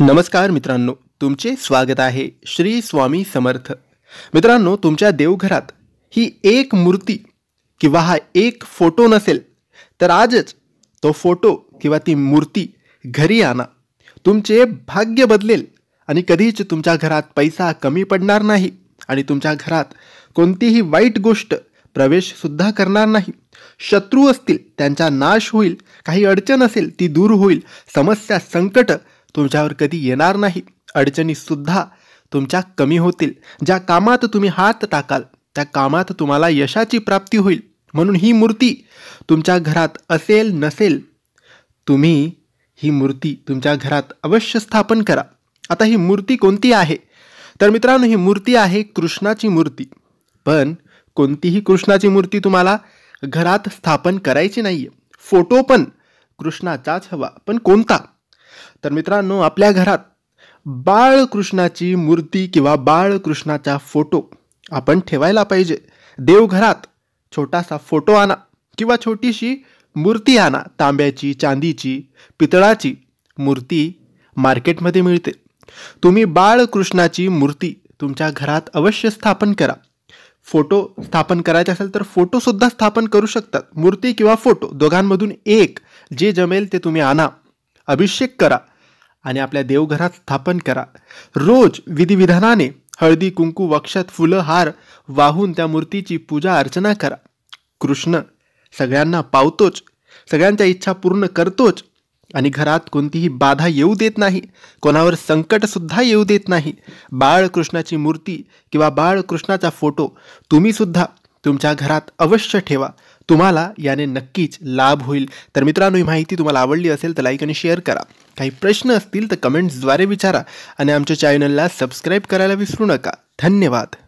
नमस्कार मित्रांनो तुमचे स्वागत आहे श्री स्वामी समर्थ मित्रांनो तुमच्या देवघरात ही एक मूर्ती किंवा हा एक फोटो नसेल तर आजच तो फोटो किंवा ती मूर्ती घरी आणा तुमचे भाग्य बदलेल आणि कधीच तुमच्या घरात पैसा कमी पडणार नाही आणि तुमच्या घरात कोणतीही वाईट गोष्ट प्रवेशसुद्धा करणार नाही शत्रू असतील त्यांचा नाश होईल काही अडचण असेल ती दूर होईल समस्या संकट तुमच्यावर कधी येणार नाही अडचणीसुद्धा तुमच्या कमी होतील ज्या कामात तुम्ही हात टाकाल त्या कामात तुम्हाला यशाची प्राप्ती होईल म्हणून ही मूर्ती तुमच्या घरात असेल नसेल तुम्ही ही मूर्ती तुमच्या घरात अवश्य स्थापन करा आता ही मूर्ती कोणती आहे तर मित्रांनो ही मूर्ती आहे कृष्णाची मूर्ती पण कोणतीही कृष्णाची मूर्ती तुम्हाला घरात स्थापन करायची नाही आहे फोटो पण कृष्णाचाच हवा पण कोणता तर मित्रांनो आपल्या घरात बाळकृष्णाची मूर्ती किंवा बाळकृष्णाचा फोटो आपण ठेवायला पाहिजे देवघरात छोटासा फोटो आणा किंवा छोटीशी मूर्ती आणा तांब्याची चांदीची पितळाची मूर्ती मार्केटमध्ये मिळते तुम्ही बाळकृष्णाची मूर्ती तुमच्या घरात अवश्य स्थापन करा फोटो स्थापन करायचे असेल तर फोटोसुद्धा स्थापन करू शकतात मूर्ती किंवा फोटो दोघांमधून एक जे जमेल ते तुम्ही आणा अभिषेक करा आणि आपल्या देवघरात स्थापन करा रोज विधिविधानाने हळदी कुंकू वक्षात फुलं हार वाहून त्या मूर्तीची पूजा अर्चना करा कृष्ण सगळ्यांना पावतोच सगळ्यांच्या इच्छा पूर्ण करतोच आणि घरात कोणतीही बाधा येऊ देत नाही कोणावर संकटसुद्धा येऊ देत नाही बाळकृष्णाची मूर्ती किंवा बाळकृष्णाचा फोटो तुम्हीसुद्धा तुमच्या घरात अवश्य ठेवा तुम्हाला याने नक्कीच लाभ होईल तर मित्रांनो ही माहिती तुम्हाला आवडली असेल तर लाईक आणि शेअर करा काही प्रश्न असतील तर कमेंट्सद्वारे विचारा आणि आमच्या चॅनलला सबस्क्राईब करायला विसरू नका धन्यवाद